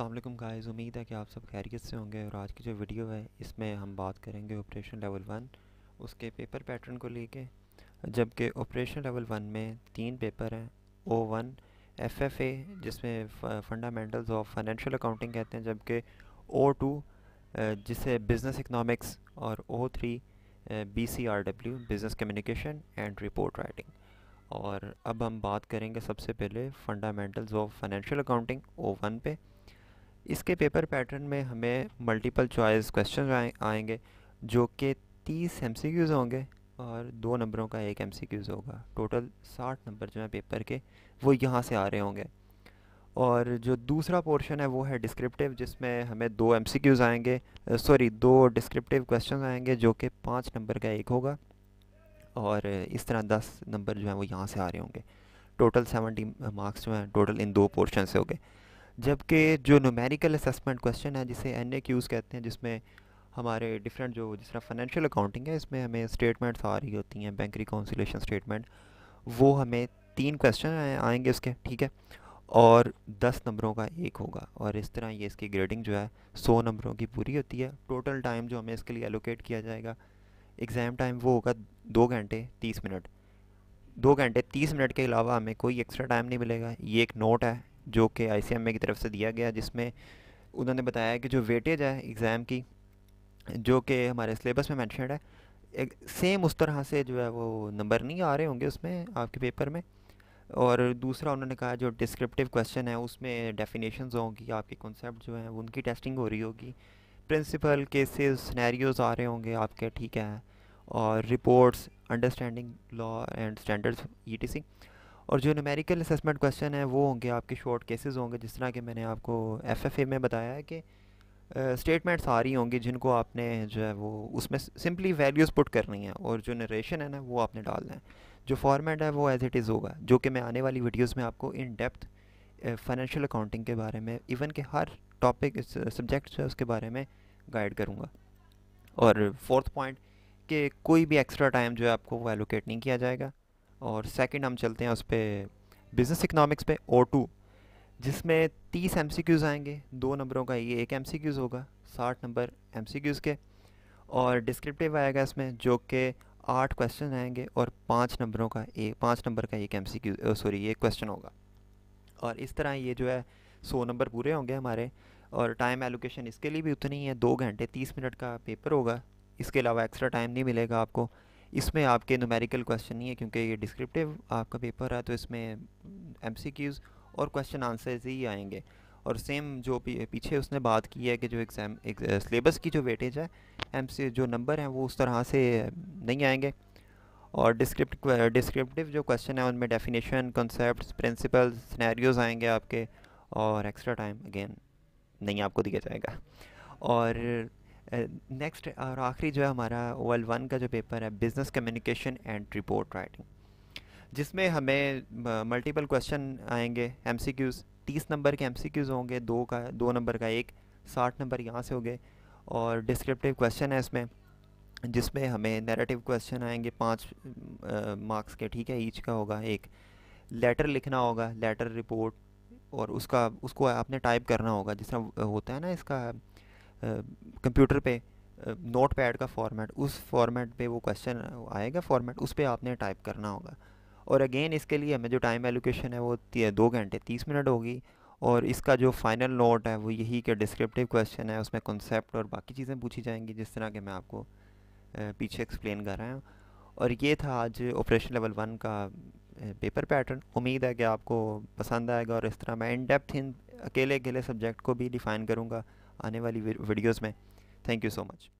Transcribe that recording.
Aslam guys उम्मीद है कि आप सब खैरियत से होंगे और आज की जो वीडियो है इसमें हम बात करेंगे ऑपरेशन लेवल वन उसके पेपर पैटर्न को लेके जबकि ऑपरेशन लेवल वन में तीन पेपर हैं O one F F A जिसमें फंडामेंटल्स ऑफ फाइनेंशियल अकाउंटिंग कहते हैं जबकि ओ टू जिसे बिज़नेस इकनॉमिक्स और O three B C R W business communication and report writing और अब हम बात करेंगे सबसे पहले fundamentals of financial accounting O one पे इसके पेपर पैटर्न में हमें मल्टीपल चॉइस क्वेश्चन आएंगे जो कि तीस एम होंगे और दो नंबरों का एक एम होगा टोटल साठ नंबर जो है पेपर के वो यहाँ से आ रहे होंगे और जो दूसरा पोर्शन है वो है डिस्क्रिप्टिव जिसमें हमें दो एम आएंगे सॉरी दो डिस्क्रिप्टिव क्वेश्चन आएंगे जो कि पाँच नंबर का एक होगा और इस तरह दस नंबर जो है वो यहाँ से आ रहे होंगे टोटल सेवेंटी मार्क्स जो हैं टोटल इन दो पोर्शन से हो गए जबकि जो नोमेरिकल असमेंट क्वेश्चन है जिसे एन क्यूज़ कहते हैं जिसमें हमारे डिफरेंट जो जिस तरह फाइनेंशियल अकाउंटिंग है इसमें हमें स्टेटमेंट्स आ रही होती हैं बैंक रिकाउंसिलेशन स्टेटमेंट वो हमें तीन क्वेश्चन आएंगे उसके ठीक है और दस नंबरों का एक होगा और इस तरह ये इसकी ग्रेडिंग जो है सौ नंबरों की पूरी होती है टोटल टाइम जो हमें इसके लिए एलोकेट किया जाएगा एग्ज़ाम टाइम वो होगा दो घंटे तीस मिनट दो घंटे तीस मिनट के अलावा हमें कोई एक्स्ट्रा टाइम नहीं मिलेगा ये एक नोट है जो कि आई की तरफ से दिया गया जिसमें उन्होंने बताया कि जो वेटेज है एग्ज़ाम की जो कि हमारे सिलेबस में मैंशनड है एक सेम उस तरह से जो है वो नंबर नहीं आ रहे होंगे उसमें आपके पेपर में और दूसरा उन्होंने कहा जो डिस्क्रिप्टिव क्वेश्चन है उसमें डेफिनेशंस होंगी आपके कॉन्सेप्ट जो हैं उनकी टेस्टिंग हो रही होगी प्रिंसिपल केसेस सिनेरियोस आ रहे होंगे आपके ठीक है और reports understanding law and standards ई और जो न्यूमेरिकल असमेंट क्वेश्चन है वो होंगे आपके शॉर्ट केसेस होंगे जिस तरह के मैंने आपको एफएफए में बताया है कि स्टेटमेंट्स आ रही होंगी जिनको आपने जो है वो उसमें सिंपली वैल्यूज़ पुट करनी है और जो नरेशन है ना वो आपने डालना है जो फॉर्मेट है वो एज इट इज़ होगा जो कि मैं आने वाली वीडियोज़ में आपको इन डेप्थ फाइनेंशियल अकाउंटिंग के बारे में इवन के हर टॉपिक सब्जेक्ट जो है उसके बारे में गाइड करूँगा और फोर्थ पॉइंट कि कोई भी एक्स्ट्रा टाइम जो है आपको वो एलोकेट नहीं किया जाएगा और सेकंड हम चलते हैं उस पर बिज़नेस इकनॉमिक्स पे ओ टू जिसमें तीस एम सी क्यूज़ आएंगे दो नंबरों का ये एक एम सी क्यूज़ होगा साठ नंबर एम सी क्यूज़ के और डिस्क्रिप्टिव आएगा इसमें जो कि आठ क्वेश्चन आएंगे और पाँच नंबरों का एक पाँच नंबर का एक एम सी क्यू सॉरी एक क्वेश्चन होगा और इस तरह ये जो है सौ नंबर पूरे होंगे हमारे और टाइम एलोकेशन इसके लिए भी उतनी ही है दो घंटे तीस मिनट का पेपर होगा इसके अलावा एक्स्ट्रा टाइम नहीं मिलेगा आपको इसमें आपके नुमेरिकल क्वेश्चन नहीं है क्योंकि ये डिस्क्रिप्टिव आपका पेपर है तो इसमें एम mm, और क्वेश्चन आंसर्स ही आएंगे और सेम जो पीछे उसने बात की है कि जो एग्ज़ाम सिलेबस की जो वेटेज है एम जो नंबर हैं वो उस तरह से mm, नहीं आएंगे और डिस्क्रिप्ट डिस्क्रिप्टिव जो क्वेश्चन है उनमें डेफिनेशन कॉन्सेप्ट प्रिंसिपल स्नैरियोज़ आएंगे आपके और एक्स्ट्रा टाइम अगेन नहीं आपको दिया जाएगा और नेक्स्ट और आखिरी जो है हमारा ओ एल वन का जो पेपर है business communication and report writing जिसमें हमें मल्टीपल क्वेश्चन आएंगे एम सी क्यूज़ तीस नंबर के एम सी क्यूज़ होंगे दो का दो नंबर का एक साठ नंबर यहाँ से हो गए और डिस्क्रिप्टिव क्वेश्चन है इसमें जिसमें हमें नैरेटिव क्वेश्चन आएंगे पाँच मार्क्स के ठीक है ईच का होगा एक लेटर लिखना होगा लेटर रिपोर्ट और उसका उसको आपने टाइप करना होगा जिस तरह होता है ना इसका कंप्यूटर पे नोट पैड का फॉर्मेट उस फॉर्मेट पे वो क्वेश्चन आएगा फॉर्मेट उस पर आपने टाइप करना होगा और अगेन इसके लिए हमें जो टाइम एलोकेशन है वो दो घंटे तीस मिनट होगी और इसका जो फाइनल नोट है वो यही कि डिस्क्रिप्टिव क्वेश्चन है उसमें कॉन्सेप्ट और बाकी चीज़ें पूछी जाएंगी जिस तरह के मैं आपको पीछे एक्सप्लेन कर रहा हूँ और ये था आज ऑपरेशन लेवल वन का पेपर पैटर्न उम्मीद है कि आपको पसंद आएगा और इस तरह मैं इन डेप्थ इन अकेले अकेले सब्जेक्ट को भी डिफ़ाइन करूँगा आने वाली वीडियोज़ में थैंक यू सो मच